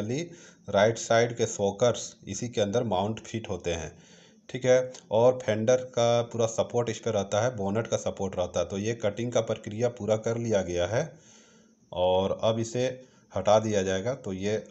right side के soccers इसी के अंदर माउंट फिट होते हैं ठीक है और फेंडर का पूरा सपोर्ट इस पर रहता है बोनट का सपोर्ट रहता है तो ये कटिंग का प्रक्रिया पूरा कर लिया गया है और अब इसे हटा दिया जाएगा तो ये